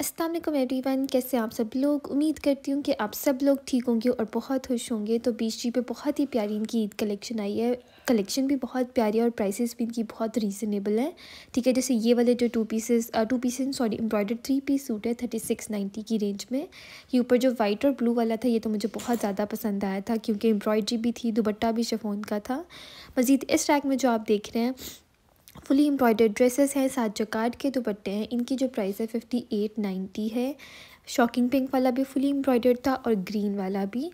Aslam every one कैसे आप सब लोग उम्मीद करती हूँ कि आप सब लोग ठीक होंगे और बहुत खुश होंगे तो बीस जी पे बहुत ही प्यारी इनकी ईद कलेक्शन आई है कलेक्शन भी बहुत प्यारी है और प्राइसेस भी इनकी बहुत रीज़नेबल है ठीक है जैसे ये वाले जो two pieces two pieces sorry embroider three piece suit है थर्टी सिक्स नाइन्टी की रेंज में ये ऊपर जो वाइट और ब्लू वाला था ये तो मुझे बहुत ज़्यादा पसंद आया था क्योंकि एम्ब्रॉयडरी भी थी दुबट्टा भी शफोन का था मज़ीद इस ट्रैक में जो आप देख रहे हैं फुली एम्ब्रॉयडर्ड ड्रेसेस हैं सात जकार्ड के दुपट्टे हैं इनकी जो प्राइस है फिफ्टी एट नाइन्टी है शॉकिंग पिंक वाला भी फुली एम्ब्रॉयडर्ड था और ग्रीन वाला भी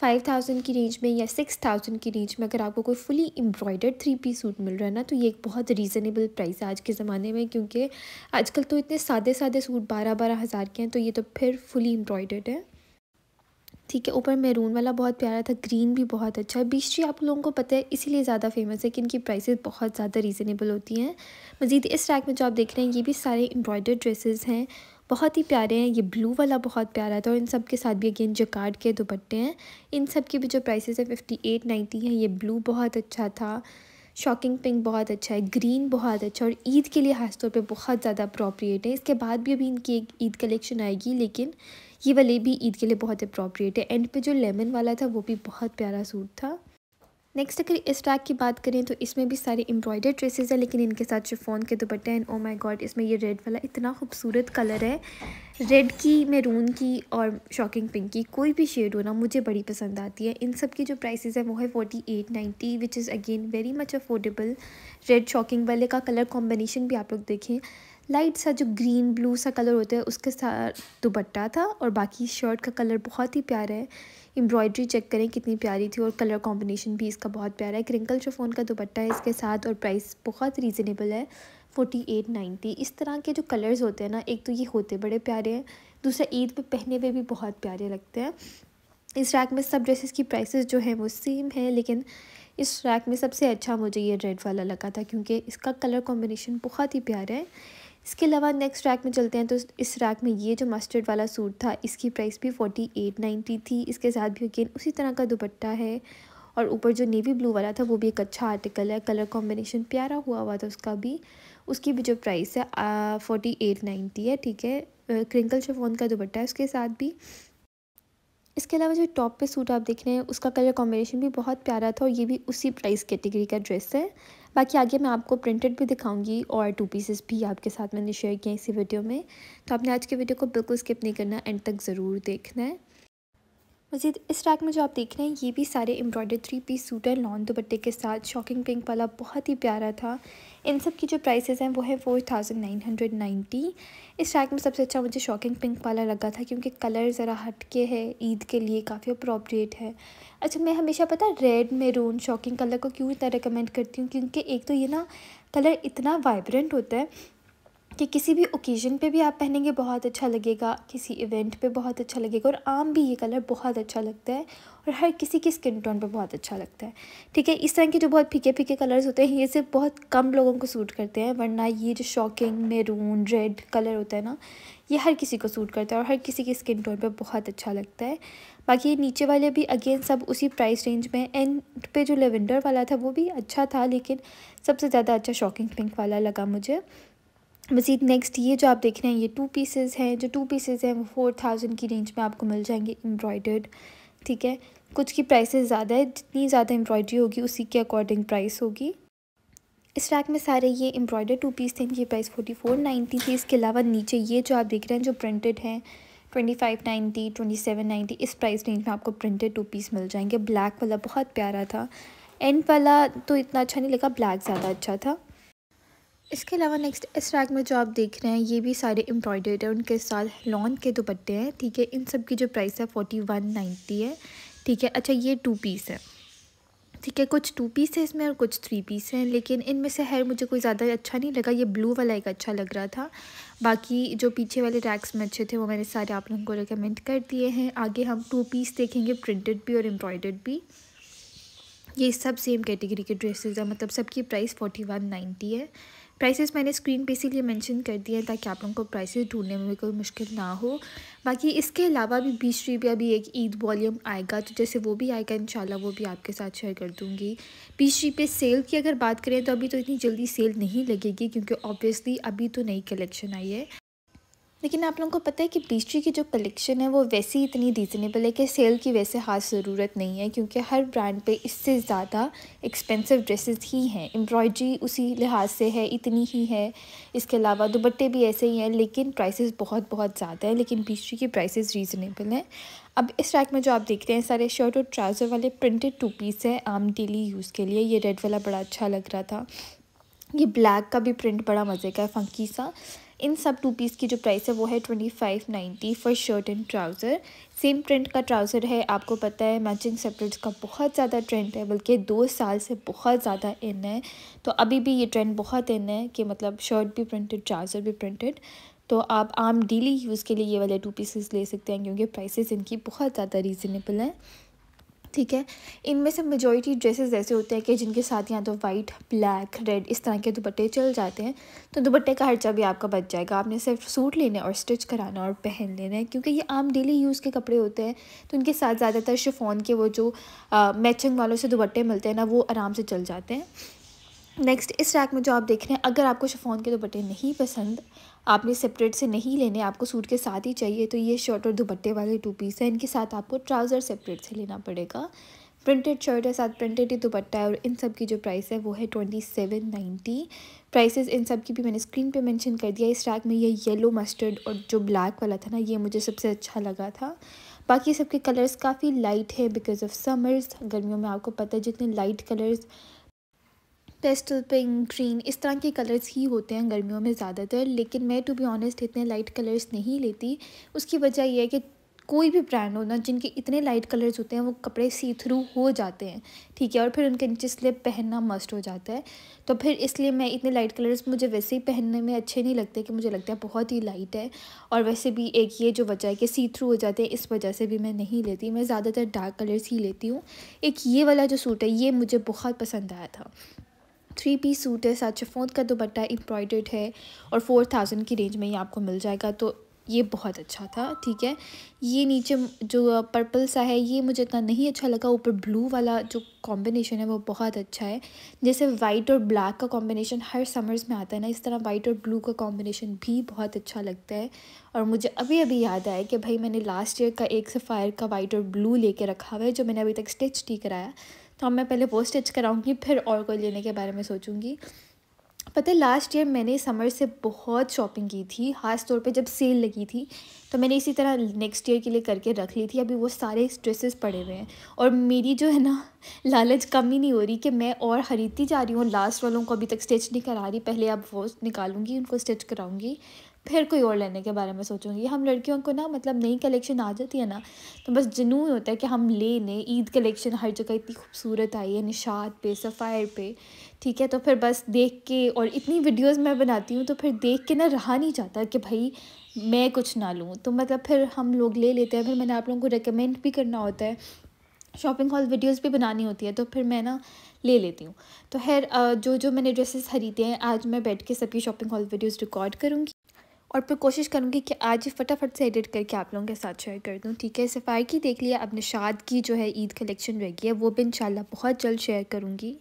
फाइव थाउजेंड की रेंज में या सिक्स थाउजेंड की रेंज में अगर आपको कोई fully embroidered three P suit मिल रहा है ना तो ये एक बहुत रीज़नेबल प्राइस है आज के ज़माने में क्योंकि आजकल तो इतने सादे सादे सूट बारह बारह हज़ार के हैं तो ये तो फिर फुली एम्ब्रॉयडर्ड है ठीक है ऊपर मेरून वाला बहुत प्यारा था ग्रीन भी बहुत अच्छा है बीस्ट्री आप लोगों को पता है इसीलिए ज़्यादा फेमस है कि इनकी प्राइसेस बहुत ज़्यादा रीज़नेबल होती हैं मज़ीद इस रैक में जो आप देख रहे हैं ये भी सारे एम्ब्रॉयडर्ड ड्रेसेस हैं बहुत ही प्यारे हैं ये ब्लू वाला बहुत प्यारा था और इन सब के साथ भी अगेन जकार्ड के दुपट्टे हैं इन सब के भी जो प्राइस है फिफ्टी एट नाइन्टी हैं ये ब्लू बहुत अच्छा था शॉकिंग पिंक बहुत अच्छा है ग्रीन बहुत अच्छा और ईद के लिए खासतौर पे बहुत ज़्यादा अप्रोप्रिएट है इसके बाद भी अभी इनकी एक ईद कलेक्शन आएगी लेकिन ये वाले भी ईद के लिए बहुत अप्रोप्रिएट है एंड पे जो लेमन वाला था वो भी बहुत प्यारा सूट था नेक्स्ट अगर इस टैग की बात करें तो इसमें भी सारी एम्ब्रॉयडर ड्रेसेस है लेकिन इनके साथ जो फ़ोन के दुपट्टे हैं ओ माय गॉड इसमें ये रेड वाला इतना खूबसूरत कलर है रेड की मेरून की और शॉकिंग पिंक की कोई भी शेड हो ना मुझे बड़ी पसंद आती है इन सब की जो प्राइसेस है वो है forty eight ninety which is again very much affordable red shocking वाले का कलर कॉम्बिनेशन भी आप लोग देखें लाइट सा जो ग्रीन ब्लू सा कलर होता है उसके साथ दुपट्टा था और बाकी शर्ट का कलर बहुत ही प्यारा है एम्ब्रॉयड्री चेक करें कितनी प्यारी थी और कलर कॉम्बिनेशन भी इसका बहुत प्यारा है क्रिंकल शफोन का दुपट्टा है इसके साथ और प्राइस बहुत रीज़नेबल है फोटी एट नाइन्टी इस तरह के जो कलर्स होते हैं ना एक तो ये होते बड़े प्यारे हैं दूसरा ईद पे पहने हुए भी बहुत प्यारे लगते हैं इस रैक में सब ड्रेसेस की प्राइसेस जो हैं वो सेम है लेकिन इस रैक में सबसे अच्छा मुझे ये रेड वाला लगा था क्योंकि इसका कलर कॉम्बिनेशन बहुत ही प्यारा है इसके अलावा नेक्स्ट रैक में चलते हैं तो इस रैक में ये जो मस्टर्ड वाला सूट था इसकी प्राइस भी फोर्टी एट नाइन्टी थी इसके साथ भी अगेन उसी तरह का दुपट्टा है और ऊपर जो नेवी ब्लू वाला था वो भी एक अच्छा आर्टिकल है कलर कॉम्बिनेशन प्यारा हुआ हुआ था उसका भी उसकी भी जो प्राइस है फोर्टी एट नाइन्टी है ठीक है क्रिंकल शेफोन का दुपट्टा है उसके साथ भी इसके अलावा जो टॉप पे सूट आप देख रहे हैं उसका कलर कॉम्बिनेशन भी बहुत प्यारा था और ये भी उसी प्राइस कैटेगरी का ड्रेस है बाकी आगे मैं आपको प्रिंटेड भी दिखाऊंगी और टू पीसेस भी आपके साथ मैंने शेयर किए इसी वीडियो में तो आपने आज की वीडियो को बिल्कुल स्किप नहीं करना एंड तक ज़रूर देखना है मज़ीद इस रैक में जो आप देख रहे हैं ये भी सारे एम्ब्रॉयडर थ्री पीस सूट है लॉन्ग दुपट्टे के साथ शॉकिंग पिंक वाला बहुत ही प्यारा था इन सब की जो प्राइसेस हैं वो है four thousand nine hundred ninety इस रैक में सबसे अच्छा मुझे शॉकिंग पिंक वाला लगा था क्योंकि कलर ज़रा हट के है ईद के लिए काफ़ी अप्रोप्रिएट है अच्छा मैं हमेशा पता रेड मेरून शॉकिंग कलर को क्यों इतना रिकमेंड करती हूँ क्योंकि एक तो ये ना कलर इतना वाइब्रेंट होता है कि किसी भी ओकेज़न पे भी आप पहनेंगे बहुत अच्छा लगेगा किसी इवेंट पे बहुत अच्छा लगेगा और आम भी ये कलर बहुत अच्छा लगता है और हर किसी के स्किन टोन पे बहुत अच्छा लगता है ठीक है इस तरह के जो बहुत फीके फीके कलर्स होते हैं ये सिर्फ बहुत कम लोगों को सूट करते हैं वरना ये जो शॉकिंग मेरून रेड कलर होता है ना ये हर किसी को सूट करता है और हर किसी की स्किन टोन पर बहुत अच्छा लगता है बाकी ये नीचे वाले भी अगेन सब उसी प्राइस रेंज में एंड पे जो लेवेंडर वाला था वो भी अच्छा था लेकिन सबसे ज़्यादा अच्छा शॉकिंग पिंक वाला लगा मुझे मज़ीद नेक्स्ट ये जो आप देख रहे हैं ये टू पीसेस हैं जो टू पीसेस हैं वो फोर थाउजेंड की रेंज में आपको मिल जाएंगे एम्ब्रॉयडर्ड ठीक है कुछ की प्राइसेस ज़्यादा है जितनी ज़्यादा एम्ब्रॉयडरी होगी उसी के अकॉर्डिंग प्राइस होगी इस रैक में सारे ये एम्ब्रॉयडर टू पीस थे इनकी प्राइस फोर्टी फोर नाइन्टी थी इसके अलावा नीचे ये जो आप देख रहे हैं जो प्रिंटेड हैं twenty five ninety twenty seven ninety इस प्राइस रेंज में आपको प्रिंटेड टू पीस मिल जाएंगे ब्लैक वाला बहुत प्यारा था एंड वाला तो इतना अच्छा नहीं लगा ब्लैक ज़्यादा अच्छा था इसके अलावा नेक्स्ट इस रैक में जो आप देख रहे हैं ये भी सारे एम्ब्रॉयडर्ड है उनके साथ लॉन के दुपट्टे हैं ठीक है इन सब की जो प्राइस है फोर्टी वन नाइन्टी है ठीक है अच्छा ये टू पीस है ठीक है कुछ टू पीस है इसमें और कुछ थ्री पीस हैं लेकिन इनमें से हेयर मुझे कोई ज़्यादा अच्छा नहीं लगा ये ब्लू वाला एक अच्छा लग रहा था बाकी जो पीछे वाले रैक्स में अच्छे थे वो मैंने सारे आप लोगों को रिकमेंड कर दिए हैं आगे हम टू पीस देखेंगे प्रिंटेड भी और एम्ब्रॉयडर्ड भी ये सब सेम कैटेगरी के ड्रेसेस हैं मतलब सबकी प्राइस फोर्टी वन नाइन्टी है प्राइसेस मैंने स्क्रीन पे इसीलिए मेंशन कर दिए हैं ताकि आप लोगों को प्राइसेस ढूंढने में कोई मुश्किल ना हो बाकी इसके अलावा भी बीस रुपया भी एक ईद वॉल्यूम आएगा तो जैसे वो भी आएगा इन वो भी आपके साथ शेयर कर दूँगी बीस रुपये सेल की अगर बात करें तो अभी तो इतनी जल्दी सेल नहीं लगेगी क्योंकि ऑब्वियसली अभी तो नई कलेक्शन आई है लेकिन आप लोगों को पता है कि पेस्ट्री की जो कलेक्शन है वो वैसे ही इतनी रीज़नेबल है कि सेल की वैसे खास ज़रूरत नहीं है क्योंकि हर ब्रांड पे इससे ज़्यादा एक्सपेंसिव ड्रेसेस ही हैं एम्ब्रॉयड्री उसी लिहाज से है इतनी ही है इसके अलावा दुपट्टे भी ऐसे ही हैं लेकिन प्राइसेस बहुत बहुत ज़्यादा है लेकिन पेस्ट्री की प्राइस रीज़नेबल हैं अब इस रैक में जो आप देख रहे हैं सारे शर्ट और ट्राउज़र वाले प्रिंटेड टू पीस हैं आम डेली यूज़ के लिए ये रेड वाला बड़ा अच्छा लग रहा था ये ब्लैक का भी प्रिंट बड़ा मज़े का है फंकी सा इन सब टू पीस की जो प्राइस है वो है twenty five ninety for shirt and trouser same print का ट्राउज़र है आपको पता है मैचिंग सेपरेट्स का बहुत ज़्यादा ट्रेंड है बल्कि दो साल से बहुत ज़्यादा इन है तो अभी भी ये ट्रेंड बहुत इन है कि मतलब शर्ट भी प्रिंटेड ट्राउज़र भी प्रिंटेड तो आप आम डेली यूज़ के लिए ये वाले टू पीसेस ले सकते हैं क्योंकि प्राइसेस इनकी बहुत ज़्यादा रीज़नेबल हैं ठीक है इनमें से मेजॉरिटी ड्रेसेस ऐसे होते हैं कि जिनके साथ या तो वाइट ब्लैक रेड इस तरह के दुपट्टे चल जाते हैं तो दुपट्टे का खर्चा भी आपका बच जाएगा आपने सिर्फ सूट लेने और स्टिच कराना और पहन लेना है क्योंकि ये आम डेली यूज़ के कपड़े होते हैं तो इनके साथ ज़्यादातर शिफोन के वो जो मैचिंग वालों से दुपट्टे मिलते हैं ना वो आराम से चल जाते हैं नेक्स्ट इस रैक में जो आप देख रहे हैं अगर आपको शिफोन के दुपट्टे नहीं पसंद आपने सेपरेट से नहीं लेने आपको सूट के साथ ही चाहिए तो ये शर्ट और दुपट्टे वाले टू पीस है इनके साथ आपको ट्राउज़र सेपरेट से लेना पड़ेगा प्रिंटेड शर्ट है साथ प्रिंटेड ही दुपट्टा है और इन सब की जो प्राइस है वो है ट्वेंटी सेवन नाइन्टी प्राइसेस इन सब की भी मैंने स्क्रीन पे मेंशन कर दिया इस रैक में ये येलो मस्टर्ड और जो ब्लैक वाला था ना ये मुझे सबसे अच्छा लगा था बाकी सबके कलर्स काफ़ी लाइट है बिकॉज ऑफ समर्स गर्मियों में आपको पता है जितने light colours pastel pink green इस तरह के कलर्स ही होते हैं गर्मियों में ज़्यादातर लेकिन मैं टू बी ऑनेस्ट इतने लाइट कलर्स नहीं लेती उसकी वजह यह है कि कोई भी ब्रांड हो ना जिनके इतने लाइट कलर्स होते हैं वो कपड़े सी थ्रू हो जाते हैं ठीक है और फिर उनके नीचे स्लिप पहनना मस्ट हो जाता है तो फिर इसलिए मैं इतने लाइट कलर्स मुझे वैसे ही पहनने में अच्छे नहीं लगते कि मुझे लगता है बहुत ही लाइट है और वैसे भी एक ये जो वजह है कि सी थ्रू हो जाते हैं इस वजह से भी मैं नहीं लेती मैं ज़्यादातर डार्क कलर्स ही लेती हूँ एक ये वाला जो सूट है ये मुझे बहुत पसंद आया था थ्री पीस सूट है सात शफोत का दुपट्टा एम्ब्रॉयडर्ड है और फोर थाउजेंड की रेंज में ये आपको मिल जाएगा तो ये बहुत अच्छा था ठीक है ये नीचे जो पर्पल सा है ये मुझे इतना नहीं अच्छा लगा ऊपर ब्लू वाला जो कॉम्बिनेशन है वो बहुत अच्छा है जैसे वाइट और ब्लैक का कॉम्बिनेशन हर समर्स में आता है ना इस तरह वाइट और ब्लू का कॉम्बिनेशन भी बहुत अच्छा लगता है और मुझे अभी अभी याद आया कि भाई मैंने लास्ट ईयर का एक सफ़ायर का वाइट और ब्लू लेके रखा हुआ है जो मैंने अभी तक स्टिच नहीं कराया तो अब मैं पहले वो स्टिच कराऊँगी फिर और कोई लेने के बारे में सोचूँगी पता है लास्ट ईयर मैंने समर से बहुत शॉपिंग की थी ख़ास तौर पे जब सेल लगी थी तो मैंने इसी तरह नेक्स्ट ईयर के लिए करके रख ली थी अभी वो सारे ड्रेसेस पड़े हुए हैं और मेरी जो है ना लालच कम ही नहीं हो रही कि मैं और ख़रीदती जा रही हूँ लास्ट वालों को अभी तक स्टिच नहीं करा रही पहले अब वो निकालूंगी उनको स्टिच कराऊंगी फिर कोई और लेने के बारे में सोचूंगी हम लड़कियों को ना मतलब नई कलेक्शन आ जाती है ना तो बस जुनून होता है कि हम ले लें ईद कलेक्शन हर जगह इतनी खूबसूरत आई है निशात पे सफ़ायर पे ठीक है तो फिर बस देख के और इतनी वीडियोस मैं बनाती हूँ तो फिर देख के ना रहा नहीं जाता कि भाई मैं कुछ ना लूँ तो मतलब फिर हम लोग ले लेते हैं फिर मैंने आप लोगों को रिकमेंड भी करना होता है शॉपिंग हॉल वीडियोस भी बनानी होती है तो फिर मैं ना ले लेती हूँ तो खैर जो जो मैंने ड्रेसेस खरीदे हैं आज मैं बैठ के सबकी शॉपिंग हॉल वीडियोस रिकॉर्ड करूँगी और फिर कोशिश करूँगी कि आज ही फटाफट से एडिट करके आप लोगों के साथ शेयर कर दूँ ठीक है सफ़ाई की देख लिया अब निशाद की जो है ईद कलेक्शन रह गई है वो भी इन बहुत जल्द शेयर करूँगी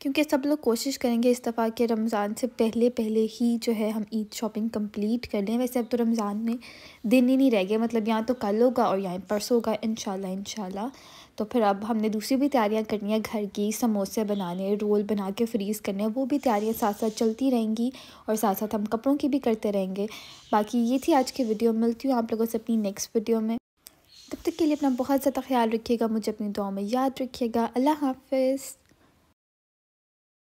क्योंकि सब लोग कोशिश करेंगे इस दफ़ा के रमज़ान से पहले पहले ही जो है हम ईद शॉपिंग कंप्लीट कर लें वैसे अब तो रमज़ान में दिन ही नहीं रह गया मतलब यहाँ तो कल होगा और यहाँ परसों होगा इन शाला तो फिर अब हमने दूसरी भी तैयारियाँ करनी है घर की समोसे बनाने रोल बना के फ्रीज़ करने वो भी तैयारियाँ साथ साथ चलती रहेंगी और साथ साथ हम कपड़ों की भी करते रहेंगे बाकी ये थी आज की वीडियो मिलती हूँ आप लोगों से अपनी नेक्स्ट वीडियो में तब तक के लिए अपना बहुत ज़्यादा ख्याल रखिएगा मुझे अपनी दुआ में याद रखिएगा अल्लाह हाफिज़